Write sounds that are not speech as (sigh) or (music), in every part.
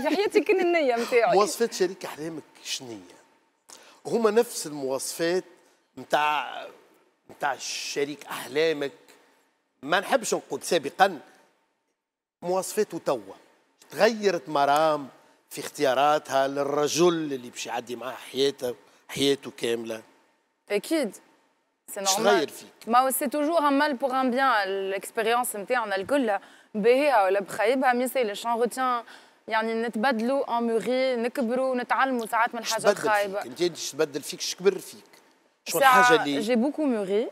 في حياتي كان النيه نتاعي مواصفات شريك احلامك شنية؟ هما نفس المواصفات نتاع نتاع شريك احلامك ما نحبش نقول سابقا مواصفاته توا تغيرت مرام في اختياراتها للرجل اللي باش يعدي معاه حياته حياته كامله اكيد سي نورمال ما هو سي توجور ان مال بور ان بيان الاكسبيريونس نتاعنا الكل باهيها ولا بخايبها مي سي ليش روتيان يعني نتبدلوا موغي نكبروا نتعلموا ساعات من الحاجات خايبه انت تبدل فيك شكبر فيك شو الحاجه اللي جي بوكو موغي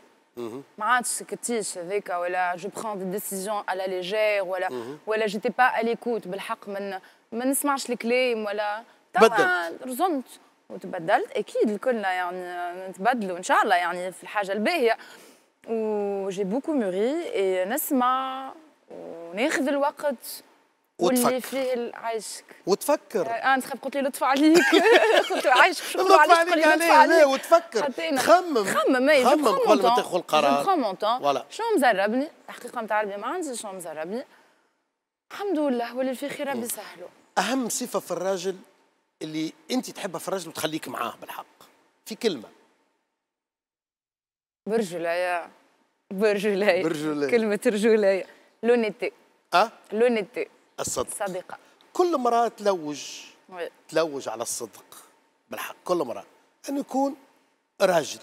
ما عادش كتيش هذاك ولا جو برون دي ديسيزيون على ليجير ولا ولا جيتي با اليكوت بالحق من ما نسمعش الكلام ولا طبعا رزنت وتبدلت اكيد الكلنا يعني نتبدلوا ان شاء الله يعني في الحاجه الباهيه وجي بوكو موري نسمع وناخذ الوقت وتفكر واللي فيه عايشك وتفكر انا تخاف قلت لي لطف عليك (laughs) قلت له عايشك شو لطف عليك قلت لي يعني لطف عليك وتفكر تخمم خمم اي خمم قبل ما تاخذ القرار شو شنو مزربني الحقيقه نتاع ربي ما عندي شنو مزربني الحمد لله واللي في خير ربي يسهلو اهم صفه في الراجل اللي انت تحبها في الراجل وتخليك معاه بالحق في كلمه برجولايا برجولايا برجولية كلمة رجولية لونيتي اه لونيتي الصدق الصديقة كل امرأة تلوج تلوج على الصدق بالحق كل امرأة أنه يكون راجل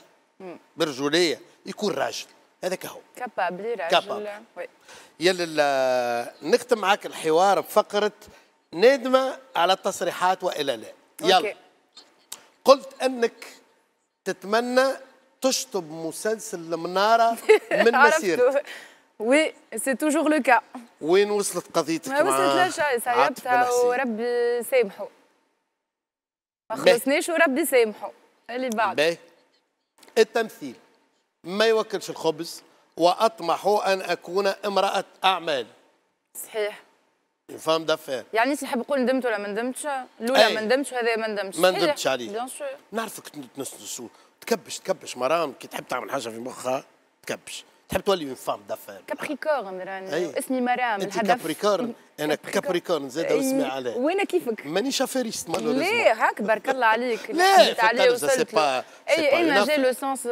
برجولية يكون راجل هذاك هو كابابلي راجل كابابل. يلا نختم معاك الحوار بفقرة نادمة على التصريحات وإلا لا يلا أوكي. قلت أنك تتمنى تشطب مسلسل المنارة (laughs) من مسيرتك وي سي توجور لو كا وين وصلت قضيتك ما وصلت لا شيء سيبتها وربي سامحه ما خلصنيش وربي سامحه اللي بعد باهي التمثيل ما يوكلش الخبز واطمح ان اكون امراه اعمال صحيح فام دافير يعني نحب يقول ندمت ولا ما ندمتش الاولى ما ندمتش وهذا ما ندمتش ما ندمتش عليه نعرفك تنسنس تكبش تكبش مرام كي تحب تعمل حاجه في مخها تكبش تحب تولي اون فام دافير كابريكورن راني اسمي مرام انت كابريكورن انا كابريكورن زاد اسمي عليه وانا كيفك مانيش افيريست لا هاك بارك الله عليك (laughs) لا عليه وصلت اي ما جا لو سونس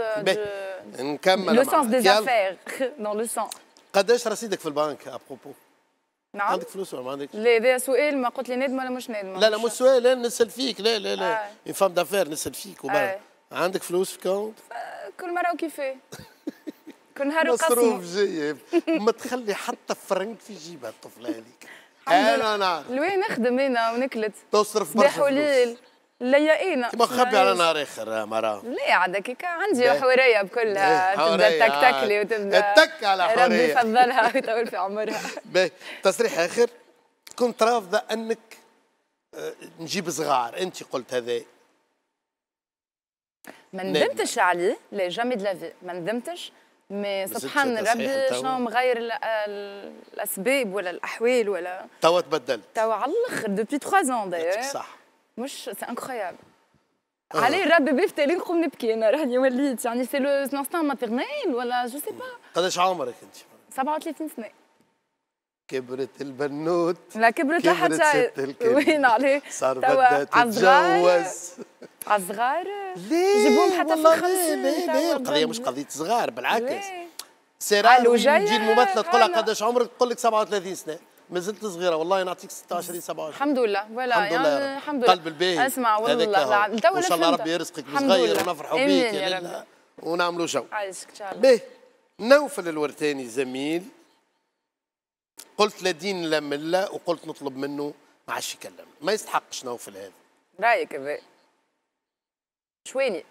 نكمل لو سونس دي زافير دون لو سونس قداش رصيدك في البنك ابروبو نعم عندك فلوس ولا ما عندكش؟ لا هذا سؤال ما قلت لي نادم ولا مش نادم لا لا مش سؤال انا نسال فيك لا لا لا اون فام دافير نسال فيك آه. عندك فلوس في كونت؟ كل مره وكيفاه (laughs) كل نهار مصروف جايب ما تخلي حتى فرنك في جيبها الطفله هذيك انا نعرف لوين نخدم انا ونكلت تصرف برشا وليل ليا انا كيما خبي على نهار اخر مرا لا عاد عندك عندي حوريه بكلها تبدا تك تكلي وتبدا تك على حوريه ربي يفضلها ويطول في عمرها (laughs) باهي تصريح اخر كنت رافضه انك آه، نجيب صغار انت قلت هذا ما ندمتش عليه لا جامي دلافي ما ندمتش مي سبحان ربي شنو مغير الاسباب ولا الاحوال ولا توا تبدل توا على الاخر دوبي 3 زون دايور صح مش سي انكرويابل آه. علي ربي بيفتالي نقوم نبكي انا راني وليت يعني سي لو انستان ماتيرنيل ولا جو سي با قداش عمرك انت 37 سنه كبرت البنوت لا كبرت, كبرت حتى (laughs) وين عليه صار بدها تتجوز على الصغار جيبوهم حتى في الخمسين القضيه مش قضيه صغار بالعكس سيران تجي الممثله تقول لها قداش عمرك تقول لك 37 سنه ما زلت صغيره والله نعطيك 26 27 الحمد لله ولا الحمد لله يعني الحمد لله قلب الباهي اسمع والله تو ان شاء الله ربي يرزقك صغير ونفرحوا بيك يا لله ونعملوا جو عايشك ان شاء الله نوفل الورتاني زميل قلت لا دين لا مله وقلت نطلب منه ما عادش يكلم ما يستحقش نوفل هذا رايك باهي شويني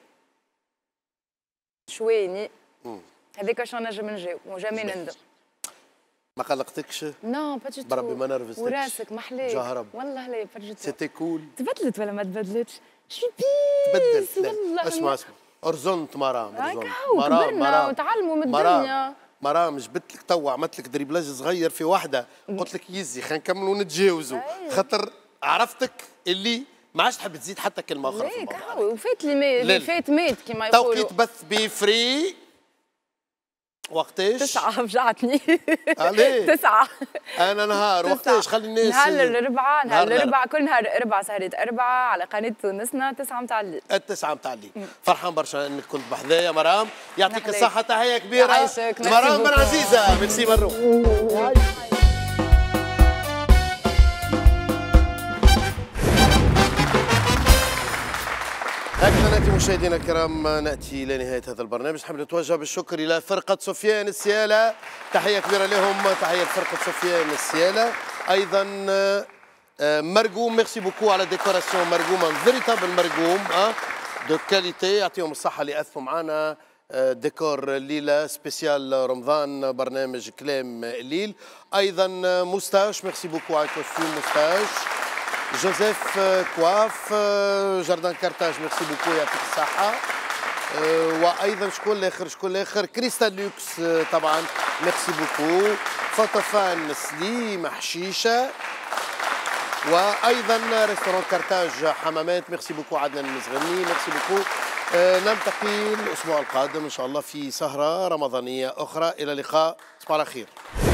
شويني هذاك اش نجم نجي وجامي نندم ما قلقتكش؟ نو باتجي بربي ما نرفزتكش وراسك محليك جهرب والله لا فرجت سيتي كول تبدلت ولا ما تبدلتش؟ شو تبدلت والله اسمع اسمع ارزنت مرام ارزنت مرام مرام وتعلموا من الدنيا مرام جبت لك توا عملت لك دريبلاج صغير في واحده قلت لك يزي خلينا نكملوا نتجاوزوا أيوة. خاطر عرفتك اللي ما عادش تحب تزيد حتى كلمه اخرى ليك وفات اللي فات مات كما يقولوا توقيت بث بفري وقتاش؟ تسعة فجعتني (laughs) عليه تسعة أنا نهار وقتاش خلي الناس نهار الأربعة نهار الأربعة كل نهار أربعة سهرة أربعة على قناة تونسنا تسعة متاع الليل التسعة متاع الليل فرحان برشا إنك كنت بحذايا مرام يعطيك الصحة تحية كبيرة مرام بن عزيزة ميرسي مرو هكذا ناتي مشاهدينا الكرام ناتي الى نهايه هذا البرنامج نحب نتوجه بالشكر الى فرقه سفيان السياله تحيه كبيره لهم تحيه فرقه سفيان السياله ايضا مرقوم ميرسي بوكو على ديكوراسيون مرقومه فيريتابل مرقوم دو آه، كاليتي يعطيهم الصحه اللي اثفوا معنا آه، ديكور ليله سبيسيال رمضان برنامج كلام الليل ايضا موستاش ميرسي بوكو على كوستيم موستاش Joseph كواف جاردان كارتاج ميرسي بوكو يعطيك الصحة وايضا شكون الاخر شكون الاخر كريستال لوكس طبعا ميرسي بوكو فوتوفان سليم حشيشه وايضا ريستورون كارتاج حمامات ميرسي بوكو عدنان المزغني ميرسي بوكو نلتقي الاسبوع القادم ان شاء الله في سهره رمضانيه اخرى الى اللقاء صباح الخير